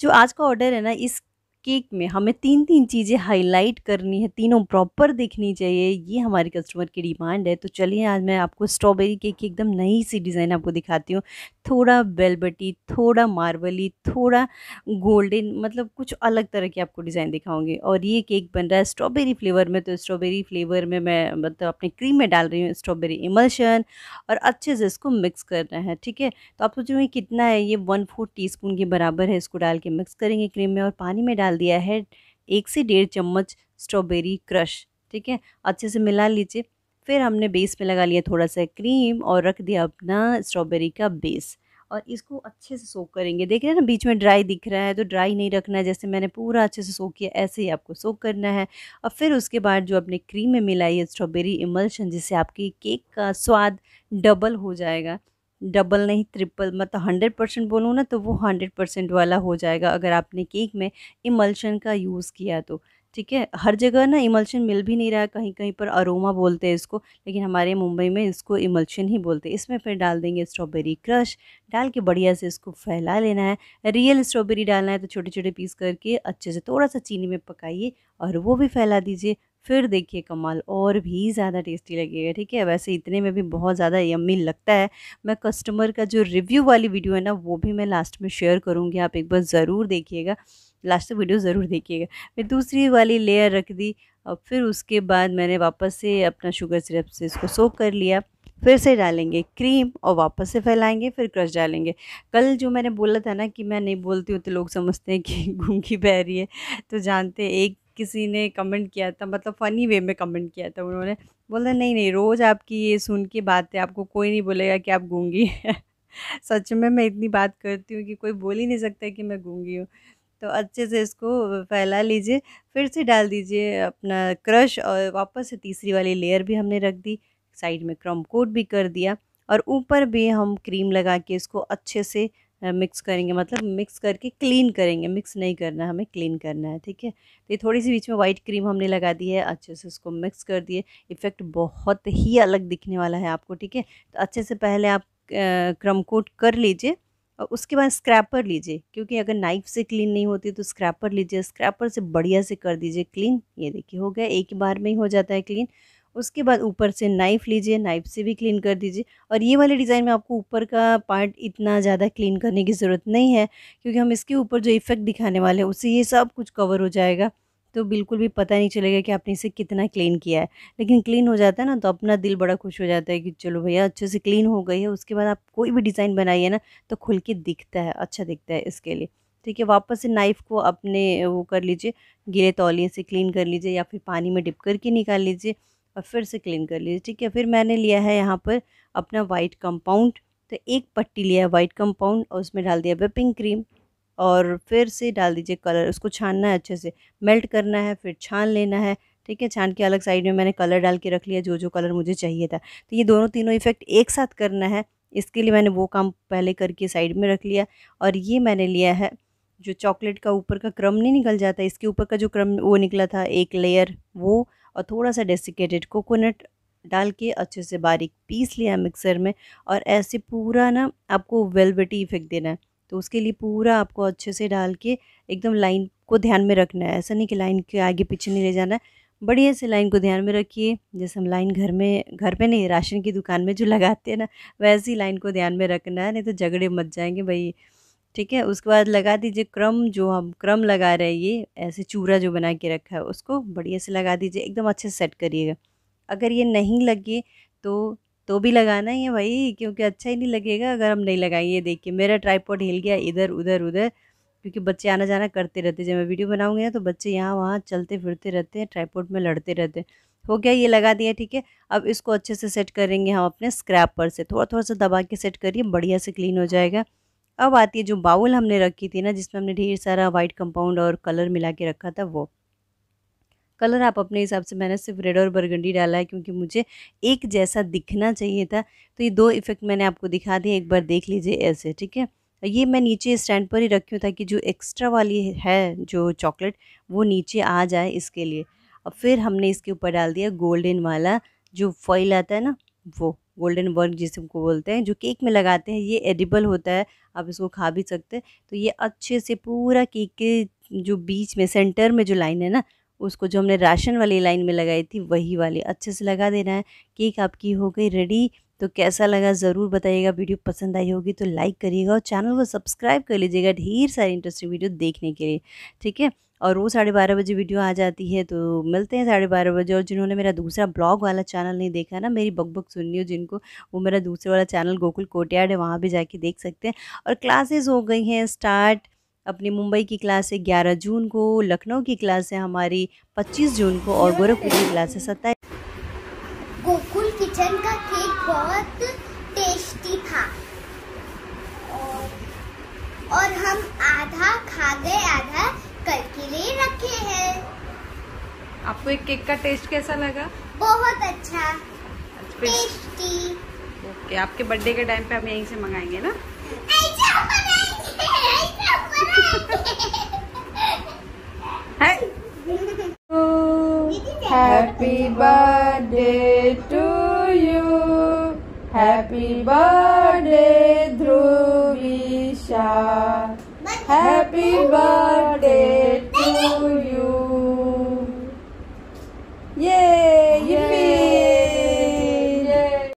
जो आज का ऑर्डर है ना इस केक में हमें तीन तीन चीज़ें हाईलाइट करनी है तीनों प्रॉपर दिखनी चाहिए ये हमारे कस्टमर की डिमांड है तो चलिए आज मैं आपको स्ट्रॉबेरी केक की एकदम नई सी डिज़ाइन आपको दिखाती हूँ थोड़ा बेलबटी थोड़ा मार्बली थोड़ा गोल्डन मतलब कुछ अलग तरह की आपको डिज़ाइन दिखाऊंगी और ये केक बन रहा है स्ट्रॉबेरी फ्लेवर में तो स्ट्रॉबेरी फ्लेवर में मैं मतलब अपने क्रीम में डाल रही हूँ स्ट्रॉबेरी इमल्शन और अच्छे से इसको मिक्स करना है ठीक है तो आप सोचेंगे कितना है ये वन फोर्थ टी के बराबर है इसको डाल के मिक्स करेंगे क्रीम में और पानी में डाल दिया है एक से डेढ़ चम्मच स्ट्रॉबेरी क्रश ठीक है अच्छे से मिला लीजिए फिर हमने बेस में लगा लिया थोड़ा सा क्रीम और रख दिया अपना स्ट्रॉबेरी का बेस और इसको अच्छे से सोख करेंगे देख रहे हैं ना बीच में ड्राई दिख रहा है तो ड्राई नहीं रखना है जैसे मैंने पूरा अच्छे से सोख किया ऐसे ही आपको सोख करना है और फिर उसके बाद जो आपने क्रीम में मिलाई है स्ट्रॉबेरी इमल्शन जिससे आपकी केक का स्वाद डबल हो जाएगा डबल नहीं ट्रिपल मतलब हंड्रेड परसेंट बोलूँ ना तो वो हंड्रेड परसेंट वाला हो जाएगा अगर आपने केक में इमल्शन का यूज़ किया तो ठीक है हर जगह ना इमल्शन मिल भी नहीं रहा कहीं कहीं पर अरोमा बोलते हैं इसको लेकिन हमारे मुंबई में इसको इमल्शन ही बोलते हैं इसमें फिर डाल देंगे स्ट्रॉबेरी क्रश डाल के बढ़िया से इसको फैला लेना है रियल स्ट्रॉबेरी डालना है तो छोटे छोटे पीस करके अच्छे से थोड़ा सा चीनी में पकाइए और वो भी फैला दीजिए फिर देखिए कमाल और भी ज़्यादा टेस्टी लगेगा ठीक है वैसे इतने में भी बहुत ज़्यादा यम्मी लगता है मैं कस्टमर का जो रिव्यू वाली वीडियो है ना वो भी मैं लास्ट में शेयर करूँगी आप एक बार ज़रूर देखिएगा लास्ट तक वीडियो ज़रूर देखिएगा मैं दूसरी वाली लेयर रख दी और फिर उसके बाद मैंने वापस से अपना शुगर सिरप से इसको सोव कर लिया फिर से डालेंगे क्रीम और वापस से फैलाएंगे फिर क्रश डालेंगे कल जो मैंने बोला था ना कि मैं नहीं बोलती हूँ तो लोग समझते हैं कि घूमकी बह रही है तो जानते एक किसी ने कमेंट किया था मतलब फ़नी वे में कमेंट किया था उन्होंने बोला नहीं नहीं रोज़ आपकी ये सुन के बात है आपको कोई नहीं बोलेगा कि आप गूँगी सच में मैं इतनी बात करती हूँ कि कोई बोल ही नहीं सकता कि मैं गूँगी हूँ तो अच्छे से इसको फैला लीजिए फिर से डाल दीजिए अपना क्रश और वापस से तीसरी वाली लेयर भी हमने रख दी साइड में क्रम कोट भी कर दिया और ऊपर भी हम क्रीम लगा के इसको अच्छे से मिक्स करेंगे मतलब मिक्स करके क्लीन करेंगे मिक्स नहीं करना है हमें क्लीन करना है ठीक है तो ये थोड़ी सी बीच में वाइट क्रीम हमने लगा दी है अच्छे से उसको मिक्स कर दिए इफ़ेक्ट बहुत ही अलग दिखने वाला है आपको ठीक है तो अच्छे से पहले आप क्रम कोट कर लीजिए और उसके बाद स्क्रैपर लीजिए क्योंकि अगर नाइफ से क्लीन नहीं होती तो स्क्रैपर लीजिए स्क्रैपर से बढ़िया से कर दीजिए क्लीन ये देखिए हो गया एक ही बार में ही हो जाता है क्लीन उसके बाद ऊपर से नाइफ़ लीजिए नाइफ़ से भी क्लीन कर दीजिए और ये वाले डिज़ाइन में आपको ऊपर का पार्ट इतना ज़्यादा क्लीन करने की ज़रूरत नहीं है क्योंकि हम इसके ऊपर जो इफ़ेक्ट दिखाने वाले हैं उससे ये सब कुछ कवर हो जाएगा तो बिल्कुल भी पता नहीं चलेगा कि आपने इसे कितना क्लीन किया है लेकिन क्लीन हो जाता है ना तो अपना दिल बड़ा खुश हो जाता है कि चलो भैया अच्छे से क्लीन हो गई है उसके बाद आप कोई भी डिज़ाइन बनाइए ना तो खुल के दिखता है अच्छा दिखता है इसके लिए ठीक है वापस से नाइफ़ को अपने वो कर लीजिए गिरे तौलिए से क्लीन कर लीजिए या फिर पानी में डिप करके निकाल लीजिए और फिर से क्लीन कर लीजिए ठीक है फिर मैंने लिया है यहाँ पर अपना वाइट कंपाउंड तो एक पट्टी लिया है वाइट कंपाउंड और उसमें डाल दिया विपिंग क्रीम और फिर से डाल दीजिए कलर उसको छानना है अच्छे से मेल्ट करना है फिर छान लेना है ठीक है छान के अलग साइड में मैंने कलर डाल के रख लिया जो जो कलर मुझे चाहिए था तो ये दोनों तीनों इफ़ेक्ट एक साथ करना है इसके लिए मैंने वो काम पहले करके साइड में रख लिया और ये मैंने लिया है जो चॉकलेट का ऊपर का क्रम नहीं निकल जाता इसके ऊपर का जो क्रम वो निकला था एक लेयर वो और थोड़ा सा डेसिकेटेड कोकोनट डाल के अच्छे से बारीक पीस लिया मिक्सर में और ऐसे पूरा ना आपको वेलवेटी इफेक्ट देना है तो उसके लिए पूरा आपको अच्छे से डाल के एकदम लाइन को ध्यान में रखना है ऐसा नहीं कि लाइन के आगे पीछे नहीं ले जाना है बढ़िया से लाइन को ध्यान में रखिए जैसे हम लाइन घर में घर पे नहीं राशन की दुकान में जो लगाते हैं ना वैसी लाइन को ध्यान में रखना है नहीं तो झगड़े मच जाएंगे भाई ठीक है उसके बाद लगा दीजिए क्रम जो हम क्रम लगा रहे हैं ये ऐसे चूरा जो बना के रखा है उसको बढ़िया से लगा दीजिए एकदम अच्छे से सेट करिएगा अगर ये नहीं लगे तो तो भी लगाना ही है भाई क्योंकि अच्छा ही नहीं लगेगा अगर हम नहीं लगाएंगे देखिए मेरा ट्राईपोड हिल गया इधर उधर उधर क्योंकि बच्चे आना जाना करते रहते जब मैं वीडियो बनाऊंगी ना तो बच्चे यहाँ वहाँ चलते फिरते रहते हैं ट्राईपोर्ट में लड़ते रहते हैं हो गया ये लगा दिया ठीक है अब इसको अच्छे से सेट करेंगे हम अपने स्क्रैप पर से थोड़ा थोड़ा सा दबा के सेट करिए बढ़िया से क्लीन हो जाएगा अब आती है जो बाउल हमने रखी थी ना जिसमें हमने ढेर सारा वाइट कंपाउंड और कलर मिला के रखा था वो कलर आप अपने हिसाब से मैंने सिर्फ रेड और बरगंडी डाला है क्योंकि मुझे एक जैसा दिखना चाहिए था तो ये दो इफ़ेक्ट मैंने आपको दिखा दिए एक बार देख लीजिए ऐसे ठीक है ये मैं नीचे स्टैंड पर ही रखी हूँ ताकि जो एक्स्ट्रा वाली है जो चॉकलेट वो नीचे आ जाए इसके लिए और फिर हमने इसके ऊपर डाल दिया गोल्डन वाला जो फॉइल आता है ना वो गोल्डन वर्क जिसको बोलते हैं जो केक में लगाते हैं ये एडिबल होता है आप इसको खा भी सकते हैं तो ये अच्छे से पूरा केक के जो बीच में सेंटर में जो लाइन है ना उसको जो हमने राशन वाली लाइन में लगाई थी वही वाली अच्छे से लगा देना है केक आपकी हो गई रेडी तो कैसा लगा ज़रूर बताइएगा वीडियो पसंद आई होगी तो लाइक करिएगा और चैनल को सब्सक्राइब कर लीजिएगा ढेर सारी इंटरेस्टिंग वीडियो देखने के लिए ठीक है और वो साढ़े बारह बजे वीडियो आ जाती है तो मिलते हैं साढ़े बारह बजे और जिन्होंने मेरा दूसरा ब्लॉग वाला चैनल नहीं देखा ना मेरी बकबक सुननी हो जिनको वो मेरा दूसरा वाला चैनल गोकुल कोटियाड है वहाँ भी जाके देख सकते हैं और क्लासेस हो गई हैं स्टार्ट अपनी मुंबई की क्लास है ग्यारह जून को लखनऊ की क्लास है हमारी पच्चीस जून को और गोरखपुर की क्लास है सत्ताईस गोकुल किचन का केक बहुत टेस्टी था और हम आधा खा गए आधा करके ले रखे हैं आपको एक केक का टेस्ट कैसा लगा बहुत अच्छा टेस्टी ओके आपके बर्थडे के टाइम पे हम यहीं से मंगाएंगे ना Happy birthday to you. Happy birthday.